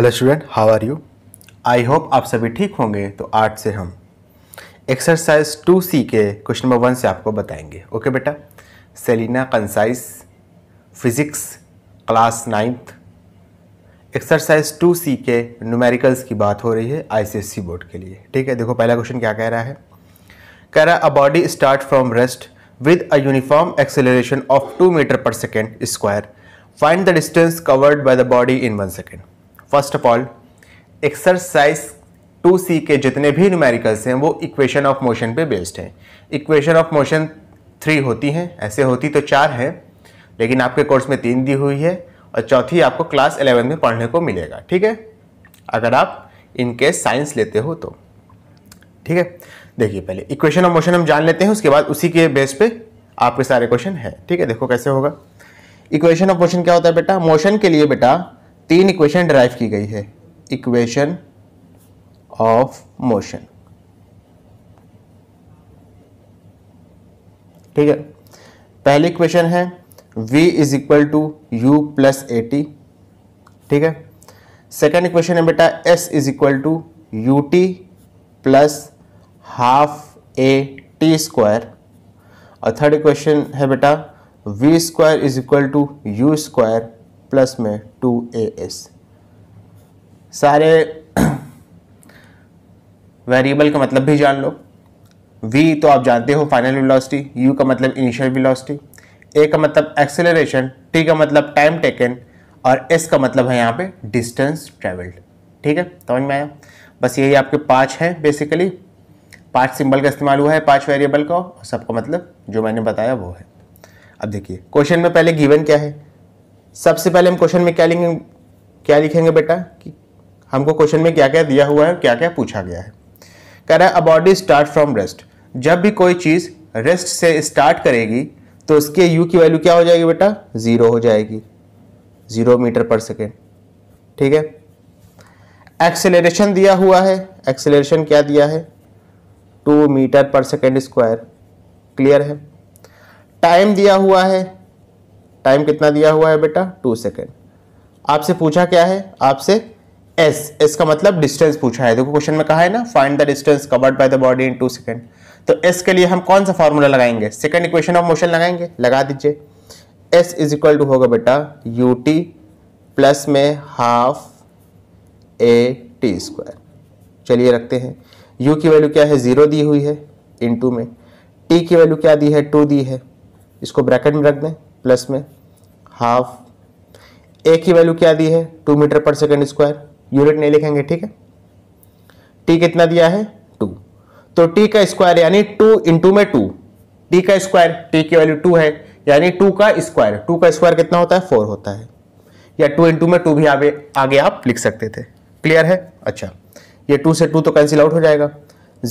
hello student how are you I hope आप सभी ठीक होंगे तो आज से हम एक्सरसाइज टू सी के क्वेश्चन नंबर वन से आपको बताएंगे ओके okay, बेटा Selina concise physics class ninth exercise two C के न्यूमेरिकल्स की बात हो रही है आईसीएससी बोर्ड के लिए ठीक है देखो पहला क्वेश्चन क्या कह रहा है कह रहा a body start from rest with a uniform acceleration of two metre per second square find the distance covered by the body in one second first of all exercise two C के जितने भी numericals हैं वो equation of motion पे based हैं equation of motion three होती हैं ऐसे होती तो चार हैं लेकिन आपके कोर्स में तीन दी हुई है और चौथी आपको क्लास एलेवन में पढ़ने को मिलेगा ठीक है अगर आप इनके साइंस लेते हो तो ठीक है देखिए पहले इक्वेशन ऑफ मोशन हम जान लेते हैं उसके बाद उसी के बेस पे आपके सारे क्वेश्चन है ठीक है देखो कैसे होगा इक्वेशन ऑफ मोशन क्या होता है बेटा मोशन के लिए बेटा तीन इक्वेशन ड्राइव की गई है इक्वेशन ऑफ मोशन ठीक है पहली इक्वेशन है v is equal to U plus A T ठीक है सेकेंड इक्वेशन है बेटा s is equal to U T plus half A T square और थर्ड इक्वेशन है बेटा v square is equal to U square plus में two A S सारे variable का मतलब भी जान लो v तो आप जानते हो फाइनल वेलोसिटी u का मतलब इनिशियल वेलोसिटी a का मतलब एक्सेलरेशन t का मतलब टाइम टेकन और s का मतलब है यहाँ पे डिस्टेंस ट्रेवल्ड ठीक है समझ में आया बस यही आपके पाँच हैं बेसिकली पाँच सिंबल का इस्तेमाल हुआ है पाँच वेरिएबल का और सबका मतलब जो मैंने बताया वो है अब देखिए क्वेश्चन में पहले गिवन क्या है सबसे पहले हम क्वेश्चन में क्या लिखेंगे क्या लिखेंगे बेटा कि हमको क्वेश्चन में क्या क्या दिया हुआ है क्या क्या पूछा गया है कह रहा है a body start from rest जब भी कोई चीज़ रेस्ट से स्टार्ट करेगी तो उसके यू की वैल्यू क्या हो जाएगी बेटा ज़ीरो हो जाएगी ज़ीरो मीटर पर सेकेंड ठीक है एक्सेलरेशन दिया हुआ है एक्सेलरेशन क्या दिया है two metre per second square clear है टाइम दिया हुआ है टाइम कितना दिया हुआ है बेटा टू सेकेंड आपसे पूछा क्या है आपसे एस एस का मतलब डिस्टेंस पूछा है देखो क्वेश्चन में कहा है ना find the distance covered by the body in two second तो एस के लिए हम कौन सा फॉर्मूला लगाएंगे सेकेंड इक्वेशन ऑफ मोशन लगाएंगे लगा दीजिए एस इज इक्वल टू होगा बेटा यू टी प्लस में हाफ ए टी स्क्वायर चलिए रखते हैं यू की वैल्यू क्या है ज़ीरो दी हुई है इन टू में टी की वैल्यू क्या दी है टू दी है इसको ब्रैकेट में रख दें प्लस में हाफ ए की वैल्यू क्या दी है two metre per second square unit नहीं लिखेंगे ठीक है टी कितना दिया है टू तो टी का स्क्वायर यानी टू इंटू में टू टी का स्क्वायर टी की वैल्यू टू है यानी टू का स्क्वायर टू का स्क्वायर कितना होता है फोर होता है या टू इंटू में टू भी आगे आगे आप लिख सकते थे क्लियर है अच्छा ये टू से टू तो कैंसिल आउट हो जाएगा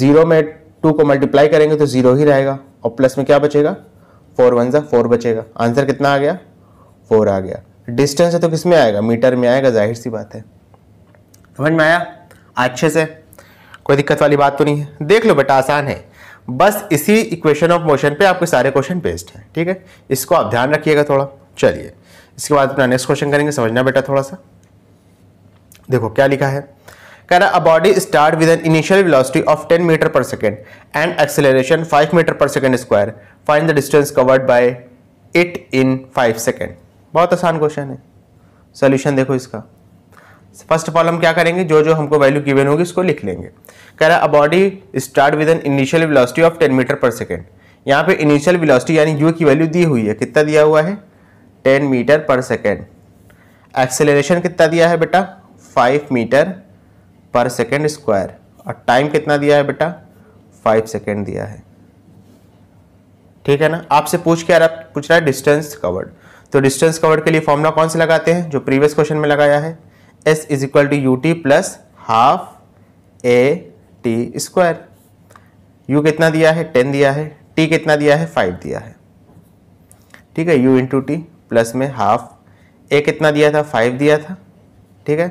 जीरो में टू को मल्टीप्लाई करेंगे तो जीरो ही रहेगा और प्लस में क्या बचेगा फोर वन सा फोर बचेगा आंसर कितना आ गया फोर आ गया डिस्टेंस है तो किस में आएगा मीटर में आएगा जाहिर सी बात है समझ में आया अच्छे से कोई दिक्कत वाली बात तो नहीं है देख लो बेटा आसान है बस इसी इक्वेशन ऑफ मोशन पे आपके सारे क्वेश्चन बेस्ड हैं ठीक है इसको आप ध्यान रखिएगा थोड़ा चलिए इसके बाद अपना नेक्स्ट क्वेश्चन करेंगे समझना बेटा थोड़ा सा देखो क्या लिखा है कह रहा a body start with an initial velocity of 10 metre per second and acceleration 5 metre per second square find the distance covered by it in 5 second बहुत आसान क्वेश्चन है सोल्यूशन देखो इसका फर्स्ट ऑफ ऑल हम क्या करेंगे जो जो हमको वैल्यू गिवन होगी इसको लिख लेंगे कह रहा a body start with an initial velocity of 10 metre per second यहाँ पे इनिशियल वेलोसिटी यानी यू की वैल्यू दी हुई है कितना दिया हुआ है 10 मीटर पर सेकेंड एक्सेलरेशन कितना दिया है बेटा 5 मीटर पर सेकेंड स्क्वायर और टाइम कितना दिया है बेटा फाइव सेकेंड दिया है ठीक है ना आपसे पूछ के आप पूछ रहा है डिस्टेंस कवर्ड तो डिस्टेंस कवर्ड के लिए फॉर्मूला कौन से लगाते हैं जो प्रीवियस क्वेश्चन में लगाया है S is equal to U T plus half A T square U कितना दिया है टेन दिया है टी कितना दिया है फाइव दिया है ठीक है यू इंटू टी प्लस में हाफ ए कितना दिया था फाइव दिया था ठीक है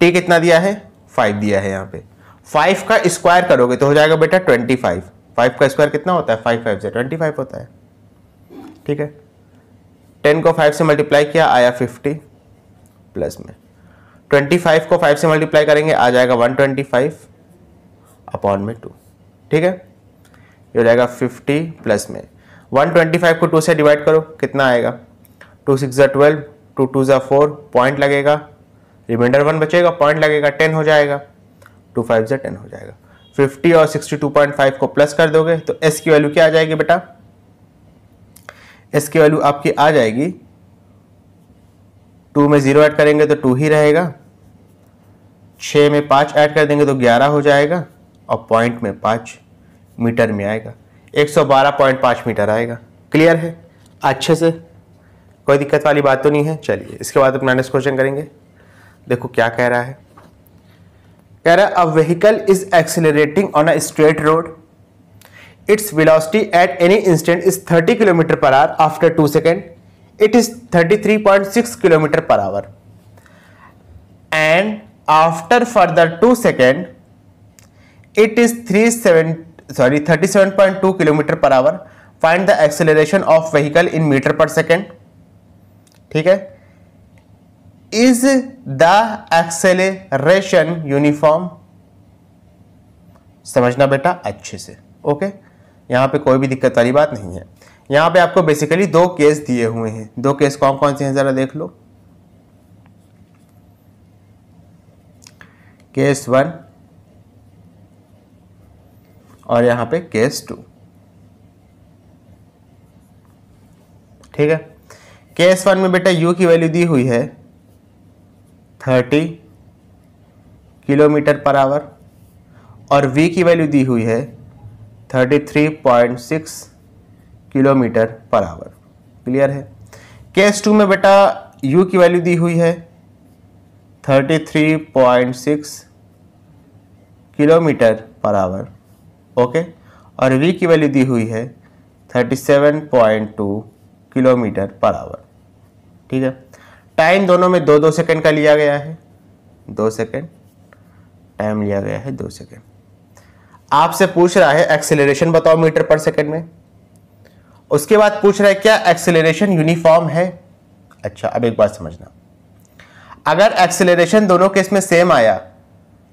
टी कितना दिया है फाइव दिया है यहाँ पे फाइव का स्क्वायर करोगे तो हो जाएगा बेटा ट्वेंटी फाइव फाइव का स्क्वायर कितना होता है फाइव फाइव से ट्वेंटी फाइव होता है ठीक है टेन को फाइव से मल्टीप्लाई किया आया फिफ्टी प्लस में ट्वेंटी फाइव को फाइव से मल्टीप्लाई करेंगे आ जाएगा वन ट्वेंटी फाइव अपॉन में टू ठीक है ये हो जाएगा फिफ्टी प्लस में वन ट्वेंटी फाइव को टू से डिवाइड करो कितना आएगा टू सिक्स ज़ा ट्वेल्व टू टू ज़ा फोर पॉइंट लगेगा रिमाइंडर वन बचेगा पॉइंट लगेगा टेन हो जाएगा टू फाइव से टेन हो जाएगा फिफ्टी और सिक्सटी टू पॉइंट फाइव को प्लस कर दोगे तो एस की वैल्यू क्या आ जाएगी बेटा एस की वैल्यू आपकी आ जाएगी टू में ज़ीरो ऐड करेंगे तो टू ही रहेगा छः में पाँच ऐड कर देंगे तो ग्यारह हो जाएगा और पॉइंट में पाँच मीटर में आएगा एक सौ बारह पॉइंट पाँच मीटर आएगा क्लियर है अच्छे से कोई दिक्कत वाली बात तो नहीं है चलिए इसके बाद अपना नेक्स्ट क्वेश्चन करेंगे देखो क्या कह रहा है कह रहा है a vehicle is accelerating on a straight road its velocity at any instant is 30 kilometre per hour after two second it is 33.6 kilometre per hour and after further two second sorry thirty seven point 37.2 kilometre per hour find the acceleration of vehicle in metre per second ठीक है is the acceleration uniform समझना बेटा अच्छे से okay यहां पे कोई भी दिक्कत वाली बात नहीं है यहां पे आपको बेसिकली दो केस दिए हुए हैं दो केस कौन कौन से हैं ज़रा देख लो केस वन और यहां पे केस टू ठीक है केस वन में बेटा यू की वैल्यू दी हुई है थर्टी किलोमीटर पर आवर और वी की वैल्यू दी हुई है thirty three point six kilometre per hour clear है केस टू में बेटा यू की वैल्यू दी हुई है thirty three point six kilometre per hour okay और वी की वैल्यू दी हुई है thirty seven point two kilometre per hour ठीक है टाइम दोनों में दो दो सेकंड का लिया गया है दो सेकंड टाइम लिया गया है दो सेकंड आपसे पूछ रहा है एक्सेलरेशन बताओ मीटर पर सेकंड में उसके बाद पूछ रहा है क्या एक्सेलरेशन यूनिफॉर्म है अच्छा अब एक बात समझना अगर एक्सेलरेशन दोनों केस में सेम आया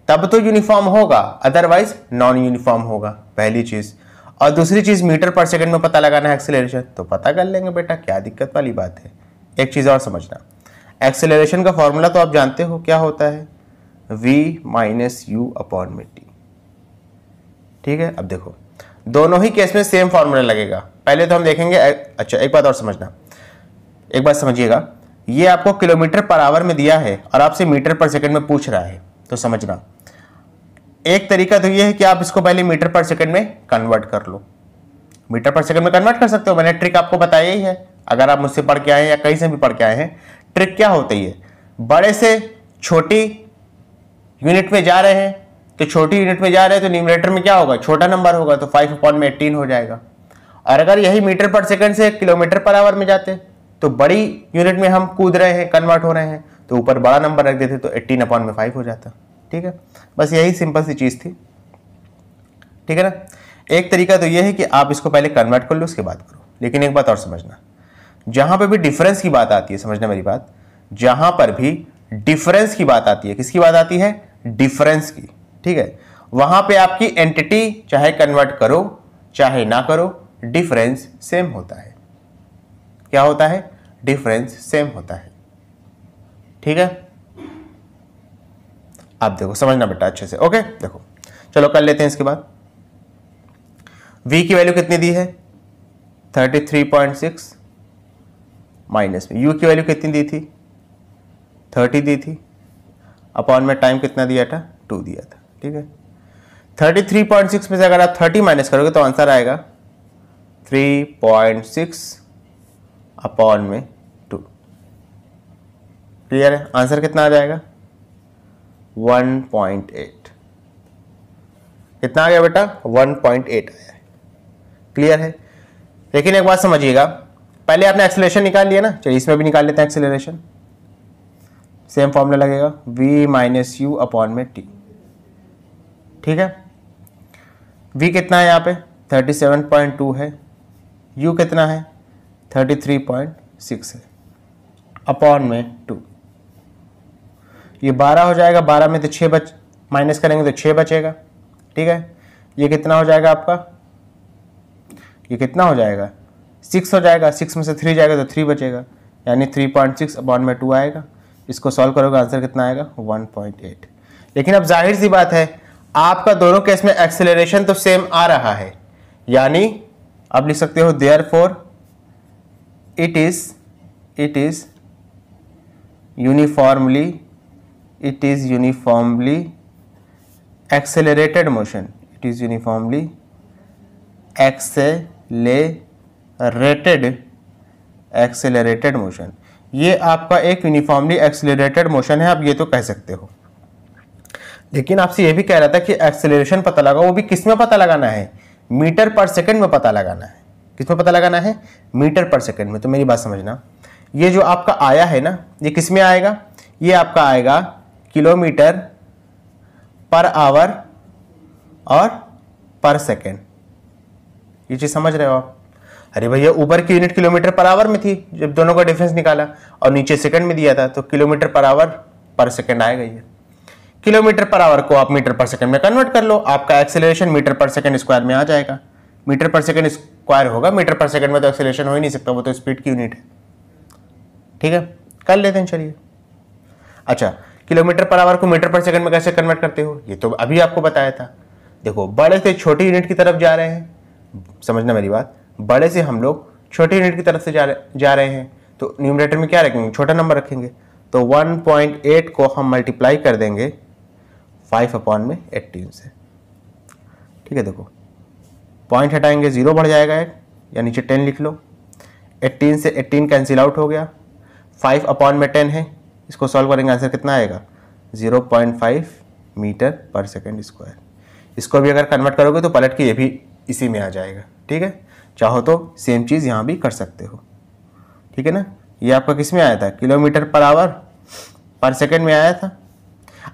तब तो यूनिफॉर्म होगा अदरवाइज नॉन यूनिफॉर्म होगा पहली चीज़ और दूसरी चीज़ मीटर पर सेकंड में पता लगाना है एक्सेलरेशन तो पता कर लेंगे बेटा क्या दिक्कत वाली बात है एक चीज़ और समझना एक्सेलरेशन का फॉर्मूला तो आप जानते हो क्या होता है v माइनस यू अपॉन में टी ठीक है अब देखो दोनों ही केस में सेम फॉर्मूला लगेगा पहले तो हम देखेंगे अच्छा एक बात और समझना एक बात समझिएगा ये आपको किलोमीटर पर आवर में दिया है और आपसे मीटर पर सेकंड में पूछ रहा है तो समझना एक तरीका तो ये है कि आप इसको पहले मीटर पर सेकंड में कन्वर्ट कर लो मीटर पर सेकंड में कन्वर्ट कर सकते हो मैंने ट्रिक आपको बताया ही है अगर आप मुझसे पढ़ के आए हैं या कहीं से भी पढ़ के आए हैं ट्रिक क्या होती है बड़े से छोटी यूनिट में जा रहे हैं तो छोटी यूनिट में जा रहे हैं तो न्यूमरेटर में क्या होगा छोटा नंबर होगा तो फाइव अपॉन में एट्टीन हो जाएगा और अगर यही मीटर पर सेकंड से किलोमीटर पर आवर में जाते तो बड़ी यूनिट में हम कूद रहे हैं कन्वर्ट हो रहे हैं तो ऊपर बड़ा नंबर रख देते तो एट्टीन अपॉन में फाइव हो जाता ठीक है बस यही सिंपल सी चीज़ थी ठीक है ना एक तरीका तो ये है कि आप इसको पहले कन्वर्ट कर लो उसके बाद करो लेकिन एक बात और समझना जहां पर भी डिफरेंस की बात आती है समझना मेरी बात जहां पर भी डिफरेंस की बात आती है किसकी बात आती है डिफरेंस की ठीक है वहां पे आपकी एंटिटी चाहे कन्वर्ट करो चाहे ना करो डिफरेंस सेम होता है क्या होता है डिफरेंस सेम होता है ठीक है आप देखो समझना बेटा अच्छे से ओके देखो चलो कर लेते हैं इसके बाद वी की वैल्यू कितनी दी है thirty three point six minus में यू की वैल्यू कितनी दी थी थर्टी दी थी अपॉन में टाइम कितना दिया था टू दिया था ठीक है थर्टी थ्री पॉइंट सिक्स में से अगर आप थर्टी माइनस करोगे तो आंसर आएगा थ्री पॉइंट सिक्स अपॉन में टू क्लियर है आंसर कितना आ जाएगा वन पॉइंट एट कितना आ गया बेटा वन पॉइंट एट आया क्लियर है लेकिन एक बात समझिएगा पहले आपने एक्सेलेशन निकाल लिया ना चलिए इसमें भी निकाल लेते हैं एक्सेलेशन सेम फॉर्मूला लगेगा v माइनस यू अपॉन में टी ठीक है v कितना है यहाँ पे 37.2 है u कितना है 33.6 है अपॉन में टू ये बारह हो जाएगा बारह में तो छः बच माइनस करेंगे तो छः बचेगा ठीक है ये कितना हो जाएगा आपका ये कितना हो जाएगा सिक्स हो जाएगा सिक्स में से थ्री जाएगा तो थ्री बचेगा यानी थ्री पॉइंट सिक्स अपॉन में टू आएगा इसको सॉल्व करोगे आंसर कितना आएगा वन पॉइंट एट लेकिन अब जाहिर सी बात है आपका दोनों केस में एक्सेलरेशन तो सेम आ रहा है यानी आप लिख सकते हो therefore it is it is uniformly it is uniformly accelerated motion it is uniformly accelerated rated accelerated motion ये आपका एक यूनिफॉर्मली एक्सेलरेटेड मोशन है आप ये तो कह सकते हो लेकिन आपसे ये भी कह रहा था कि एक्सेलरेशन पता लगा वो भी किस में पता लगाना है मीटर पर सेकंड में पता लगाना है किस में पता लगाना है मीटर पर सेकंड में तो मेरी बात समझना ये जो आपका आया है ना ये किस में आएगा ये आपका आएगा किलोमीटर पर आवर और पर सेकेंड ये चीज़ समझ रहे हो आप अरे भैया ऊपर की यूनिट किलोमीटर पर आवर में थी जब दोनों का डिफरेंस निकाला और नीचे सेकंड में दिया था तो किलोमीटर पर आवर पर सेकंड आएगा ये किलोमीटर पर आवर को आप मीटर पर सेकंड में कन्वर्ट कर लो आपका acceleration metre per second square में आ जाएगा मीटर पर सेकंड स्क्वायर होगा मीटर पर सेकंड में तो एक्सेलेशन हो ही नहीं सकता वो तो स्पीड की यूनिट है ठीक है कर लेते हैं चलिए अच्छा किलोमीटर पर आवर को मीटर पर सेकंड में कैसे कन्वर्ट करते हो ये तो अभी आपको बताया था देखो बड़े से छोटी यूनिट की तरफ जा रहे हैं समझना मेरी बात बड़े से हम लोग छोटे यूनिट की तरफ से जा रहे जा रहे हैं तो न्यूमरेटर में क्या रखेंगे छोटा नंबर रखेंगे तो 1.8 को हम मल्टीप्लाई कर देंगे 5 अपॉन में 18 से ठीक है देखो पॉइंट हटाएंगे ज़ीरो बढ़ जाएगा एक या नीचे 10 लिख लो 18 से 18 कैंसिल आउट हो गया 5 अपॉन में 10 है इसको सॉल्व करेंगे आंसर कितना आएगा 0.5 मीटर पर सेकेंड स्क्वायर इसको भी अगर कन्वर्ट करोगे तो पलट के ये भी इसी में आ जाएगा ठीक है चाहो तो सेम चीज़ यहाँ भी कर सकते हो ठीक है ना ये आपका किस में आया था किलोमीटर पर आवर पर सेकेंड में आया था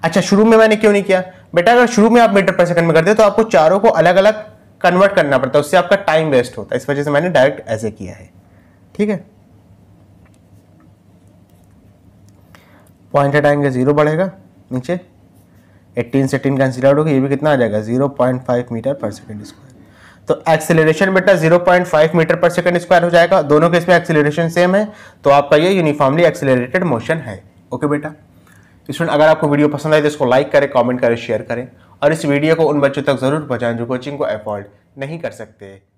अच्छा शुरू में मैंने क्यों नहीं किया बेटा अगर शुरू में आप मीटर पर सेकंड में करते तो आपको चारों को अलग अलग कन्वर्ट करना पड़ता है उससे आपका टाइम वेस्ट होता है इस वजह से मैंने डायरेक्ट ऐसे किया है ठीक है पॉइंट आएंगे जीरो बढ़ेगा नीचे एट्टीन से एटीन कैंसिल होगा ये भी कितना आ जाएगा zero point five metre per second square तो एक्सेलरेशन बेटा 0.5 मीटर पर सेकंड स्क्वायर हो जाएगा दोनों के इसमें एक्सेलरेशन सेम है तो आपका ये यूनिफॉर्मली एक्सेलरेटेड मोशन है ओके बेटा स्टूडेंट तो अगर आपको वीडियो पसंद आए तो इसको लाइक करें कमेंट करें शेयर करें और इस वीडियो को उन बच्चों तक ज़रूर पहुंचाएं जो कोचिंग को अफोर्ड नहीं कर सकते